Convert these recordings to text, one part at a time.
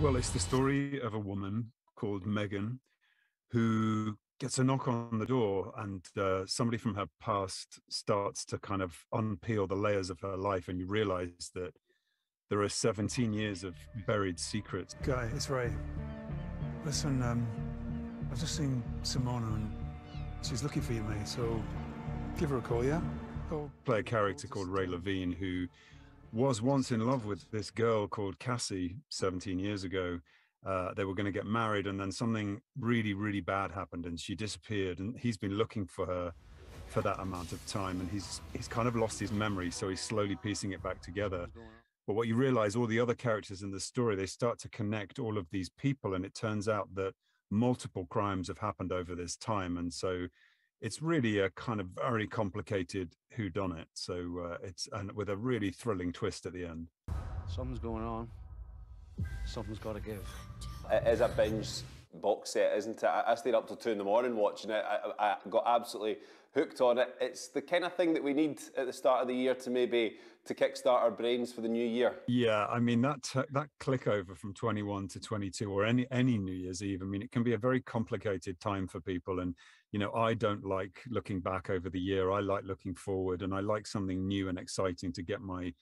Well, it's the story of a woman called Megan who gets a knock on the door, and uh, somebody from her past starts to kind of unpeel the layers of her life, and you realize that there are 17 years of buried secrets. Guy, it's Ray. Listen, um, I've just seen Simona, and she's looking for you, mate, so give her a call, yeah? Oh, play a character called Ray Levine who was once in love with this girl called Cassie 17 years ago. Uh, they were going to get married, and then something really, really bad happened, and she disappeared. And he's been looking for her for that amount of time, and he's he's kind of lost his memory, so he's slowly piecing it back together. But what you realize, all the other characters in the story, they start to connect all of these people, and it turns out that multiple crimes have happened over this time, and so it's really a kind of very complicated who done it. So uh, it's and with a really thrilling twist at the end. Something's going on. Something's got to give. As I binge box set, isn't it? I, I stayed up till two in the morning watching it. I, I, got absolutely hooked on it. It's the kind of thing that we need at the start of the year to maybe to kickstart our brains for the new year. Yeah, I mean that t- that click over from 21 to 22 or any any New Year's Eve. I mean, it can be a very complicated time for people, and you know, I don't like looking back over the year. I like looking forward, and I like something new and exciting to get my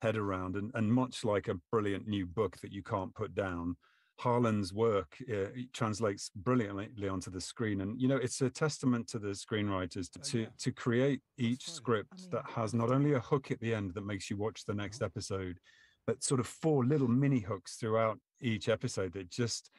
head around. And and much like a brilliant new book that you can't put down Harlan's work uh, translates brilliantly onto the screen, and you know it's a testament to the screenwriters oh, to to, oh, yeah. to create each script I mean, that has not only a hook at the end that makes you watch the next mm-hmm. episode, but sort of four little mini hooks throughout each episode that just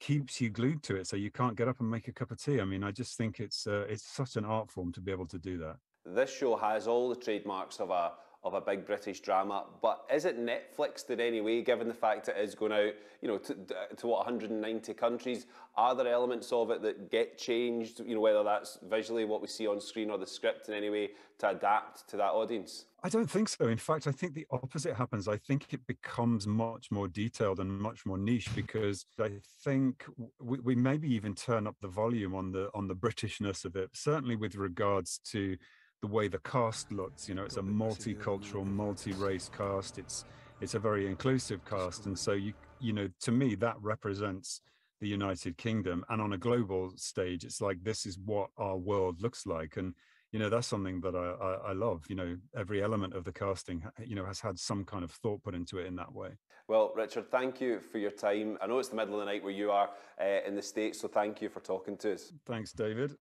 keeps you glued to it, so you can't get up and make a cup of tea. I mean, I just think it's uh, it's such an art form to be able to do that. This show has all the trademarks of a of a big British drama. But is it Netflixed in any way, given the fact it is going out, you know, to, to what 190 countries? Are there elements of it that get changed? You know, whether that's visually what we see on screen or the script in any way to adapt to that audience? I don't think so. In fact, I think the opposite happens. I think it becomes much more detailed and much more niche because I think we, we maybe even turn up the volume on the on the Britishness of it. Certainly with regards to the way the cast looks. You know, it's a multicultural, multi-race cast. It's it's a very inclusive cast, and so you you know, to me, that represents the United Kingdom, and on a global stage, it's like this is what our world looks like, and you know that's something that I, I, I love you know every element of the casting you know has had some kind of thought put into it in that way well richard thank you for your time i know it's the middle of the night where you are uh, in the states so thank you for talking to us thanks david